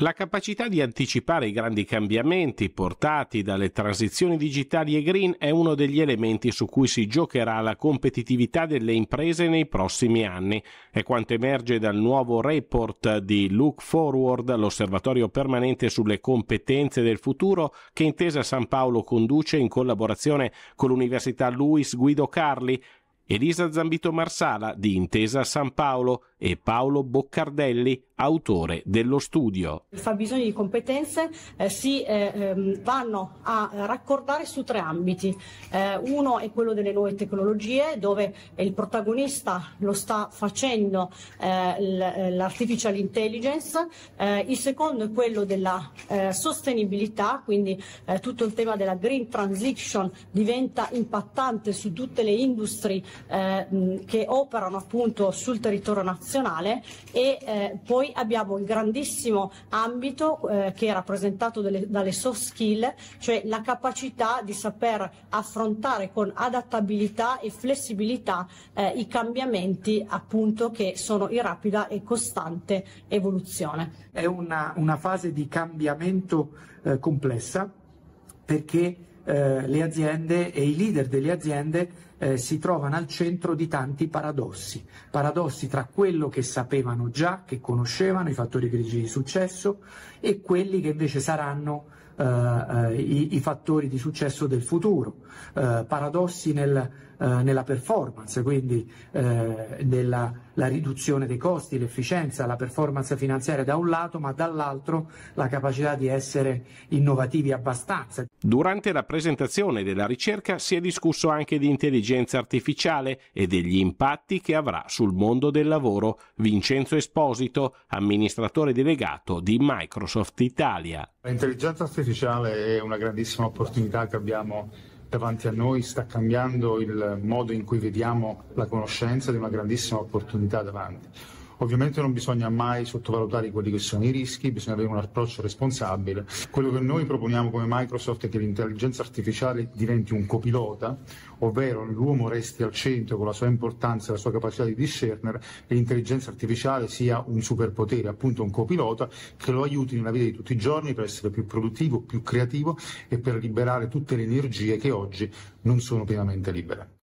La capacità di anticipare i grandi cambiamenti portati dalle transizioni digitali e green è uno degli elementi su cui si giocherà la competitività delle imprese nei prossimi anni. È quanto emerge dal nuovo report di Look Forward, l'osservatorio permanente sulle competenze del futuro che Intesa San Paolo conduce in collaborazione con l'Università Luis Guido Carli, Elisa Zambito Marsala di Intesa San Paolo e Paolo Boccardelli autore dello studio. Il fabbisogno di competenze eh, si eh, ehm, vanno a raccordare su tre ambiti. Eh, uno è quello delle nuove tecnologie, dove il protagonista lo sta facendo eh, l'artificial intelligence. Eh, il secondo è quello della eh, sostenibilità, quindi tutto il tema della green transition diventa impattante su tutte le industrie che operano appunto sul territorio nazionale e poi poi abbiamo il grandissimo ambito eh, che è rappresentato delle, dalle soft skill, cioè la capacità di saper affrontare con adattabilità e flessibilità eh, i cambiamenti appunto che sono in rapida e costante evoluzione. È una, una fase di cambiamento eh, complessa perché eh, le aziende e i leader delle aziende eh, si trovano al centro di tanti paradossi, paradossi tra quello che sapevano già, che conoscevano, i fattori grigi di successo, e quelli che invece saranno eh, eh, i, i, fattori di successo del futuro, eh, paradossi nel, nella performance, quindi nella la riduzione dei costi, l'efficienza, la performance finanziaria da un lato, ma dall'altro la capacità di essere innovativi abbastanza. Durante la presentazione della ricerca si è discusso anche di intelligenza artificiale e degli impatti che avrà sul mondo del lavoro. Vincenzo Esposito, amministratore delegato di Microsoft Italia. L'intelligenza artificiale è una grandissima opportunità che abbiamo davanti a noi, sta cambiando il modo in cui vediamo la conoscenza ed è una grandissima opportunità davanti. Ovviamente non bisogna mai sottovalutare quelli che sono i rischi, bisogna avere un approccio responsabile. Quello che noi proponiamo come Microsoft è che l'intelligenza artificiale diventi un copilota, ovvero l'uomo resti al centro con la sua importanza e la sua capacità di discernere, e l'intelligenza artificiale sia un superpotere, appunto un copilota, che lo aiuti nella vita di tutti i giorni per essere più produttivo, più creativo e per liberare tutte le energie che oggi non sono pienamente libere.